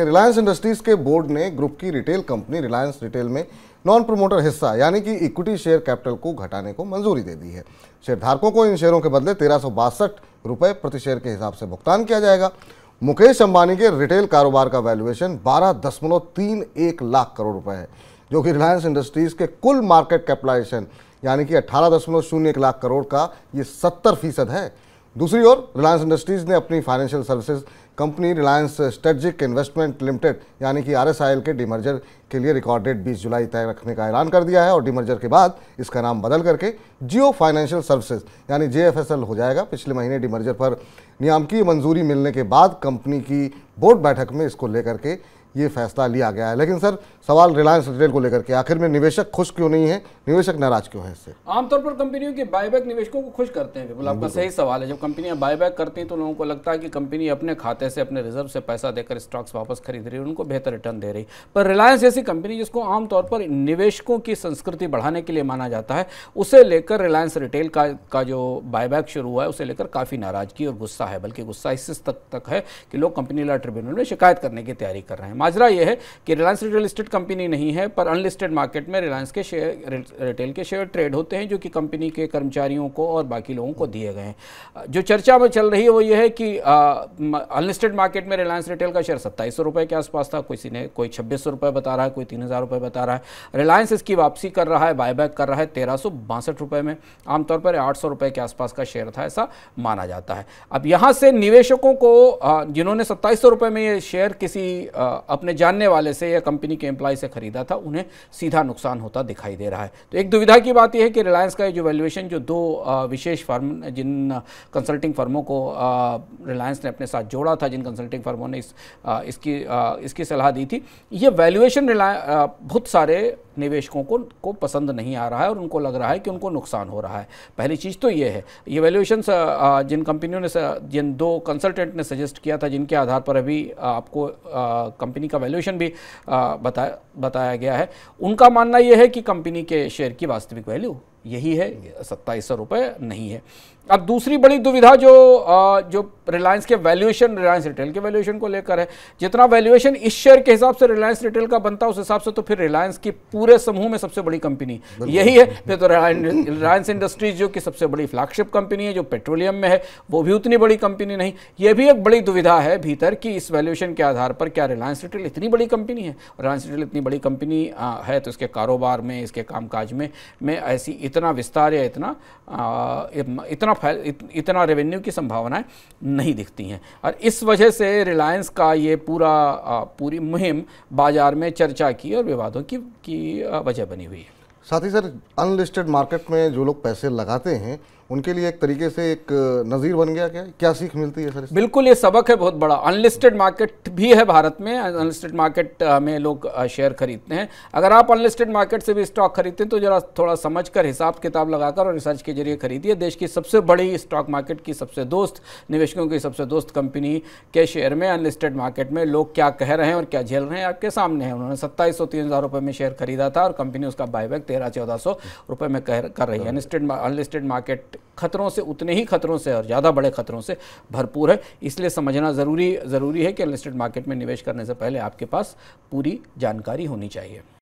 Reliance industries के board ने group की रिटेल कंपनी रिलायंस रिटेल में नॉन प्रमोटर हिस्सा यानी कि इक्विटी शेयर कैपिटल को घटाने को मंजूरी दे दी है शेयरधारकों को इन शेयरों के बदले तेरह रुपए प्रति शेयर के हिसाब से भुगतान किया जाएगा मुकेश अंबानी के रिटेल कारोबार का वैल्यूएशन बारह दशमलव तीन एक लाख करोड़ रुपए है जो कि रिलायंस इंडस्ट्रीज के कुल मार्केट कैपिटलाइजेशन यानी कि अठारह दशमलव शून्य एक लाख करोड़ का ये सत्तर फीसद है दूसरी ओर रिलायंस इंडस्ट्रीज़ ने अपनी financial services company Reliance strategic investment limited यानी कि आरएसआईएल के डिमर्जर के लिए रिकॉर्ड डेट 20 जुलाई तय रखने का ऐलान कर दिया है और डिमर्जर के बाद इसका नाम बदल करके जियो फाइनेंशियल सर्विसेज यानी जे हो जाएगा पिछले महीने डिमर्जर पर नियामकीय मंजूरी मिलने के बाद कंपनी की बोर्ड बैठक में इसको लेकर के ये फैसला लिया गया है लेकिन सर सवाल रिलायंस रिटेल को लेकर के आखिर में निवेशक खुश क्यों नहीं है निवेशक नाराज क्यों है इससे आमतौर पर कंपनियों के बायबैक निवेशकों को खुश करते हैं बिल्कुल आपका सही सवाल है जब कंपनियां बायबैक करती हैं तो लोगों को लगता है कि कंपनी अपने खाते से अपने रिजर्व से पैसा देकर स्टॉक्स वापस खरीद रही है उनको बेहतर रिटर्न दे रही पर रिलायंस ऐसी कंपनी जिसको आमतौर पर निवेशकों की संस्कृति बढ़ाने के लिए माना जाता है उसे लेकर रिलायंस रिटेल का का जो बायबैक शुरू हुआ है उसे लेकर काफ़ी नाराजगी और गुस्सा है बल्कि गुस्सा इस तक तक है कि लोग कंपनी ला ट्रिब्यूनल में शिकायत करने की तैयारी कर रहे हैं माजरा यह है कि रिलायंस रिटेल स्टेट कंपनी नहीं है पर अनलिस्टेड मार्केट में रिलायंस के शेयर रिटेल के शेयर ट्रेड होते हैं जो कि कंपनी के कर्मचारियों को और बाकी लोगों को दिए गए हैं जो चर्चा में चल रही है वो ये है कि अनलिस्टेड मार्केट में रिलायंस रिटेल का शेयर सत्ताईस सौ के आसपास था कोई ने कोई छब्बीस सौ बता रहा है कोई तीन हज़ार बता रहा है रिलायंस इसकी वापसी कर रहा है बायबैक कर रहा है तेरह सौ में आमतौर पर आठ सौ के आसपास का शेयर था ऐसा माना जाता है अब यहाँ से निवेशकों को जिन्होंने सत्ताईस सौ में ये शेयर किसी अपने जानने वाले से या कंपनी के एम्प्लॉय सप्लाई से खरीदा था उन्हें सीधा नुकसान होता दिखाई दे रहा है तो एक दुविधा की बात यह है कि रिलायंस का जो वैल्यूएशन जो दो विशेष फर्म जिन कंसल्टिंग फर्मों को रिलायंस ने अपने साथ जोड़ा था जिन कंसल्टिंग फर्मों ने इस इसकी इसकी सलाह दी थी ये वैल्यूएशन बहुत सारे निवेशकों को को पसंद नहीं आ रहा है और उनको लग रहा है कि उनको नुकसान हो रहा है पहली चीज़ तो ये है ये वैल्यूएशन जिन कंपनियों ने जिन दो कंसल्टेंट ने सजेस्ट किया था जिनके आधार पर अभी आपको कंपनी का वैल्यूएशन भी बताया बताया गया है उनका मानना यह है कि कंपनी के शेयर की वास्तविक वैल्यू यही है सत्ताईस सौ रुपये नहीं है अब दूसरी बड़ी दुविधा जो जो रिलायंस के वैल्यूएशन रिलायंस रिटेल के वैल्यूएशन को लेकर है जितना वैल्यूएशन इस शेयर के हिसाब से रिलायंस रिटेल का बनता है उस हिसाब से तो फिर रिलायंस की पूरे समूह में सबसे बड़ी कंपनी यही है फिर तो रिलायंस इंडस्ट्रीज जो कि सबसे बड़ी फ्लैगशिप कंपनी है जो पेट्रोलियम में है वो भी उतनी बड़ी कंपनी नहीं ये भी एक बड़ी दुविधा है भीतर कि इस वैल्यूएशन के आधार पर क्या रिलायंस रिटेल इतनी बड़ी कंपनी है रिलायंस रिटेल इतनी बड़ी कंपनी है तो इसके कारोबार में इसके कामकाज में ऐसी इतना विस्तार या इतना इतना फैल इत, इतना रेवेन्यू की संभावनाएं नहीं दिखती हैं और इस वजह से रिलायंस का ये पूरा पूरी मुहिम बाज़ार में चर्चा की और विवादों की, की वजह बनी हुई है साथ ही सर अनलिस्टेड मार्केट में जो लोग पैसे लगाते हैं उनके लिए एक तरीके से एक नज़ीर बन गया क्या क्या सीख मिलती है सर बिल्कुल ये सबक है बहुत बड़ा अनलिस्टेड मार्केट भी है भारत में अनलिस्टेड मार्केट में लोग शेयर खरीदते हैं अगर आप अनलिस्टेड मार्केट से भी स्टॉक खरीदते हैं तो जरा थोड़ा समझ कर हिसाब किताब लगाकर और रिसर्च के जरिए खरीदिए देश की सबसे बड़ी स्टॉक मार्केट की सबसे दोस्त निवेशकों की सबसे दोस्त कंपनी के शेयर में अनलिस्टेड मार्केट में लोग क्या कह रहे हैं और क्या झेल रहे हैं आपके सामने है उन्होंने सत्ताईस सौ तीन हज़ार में शेयर खरीदा था और कंपनी उसका बायबैक तेरह चौदह सौ रुपये में कह कर रही है अनलिस्टेड अनलिस्टेड मार्केट खतरों से उतने ही खतरों से और ज़्यादा बड़े खतरों से भरपूर है इसलिए समझना ज़रूरी ज़रूरी है कि अनलिस्टेड मार्केट में निवेश करने से पहले आपके पास पूरी जानकारी होनी चाहिए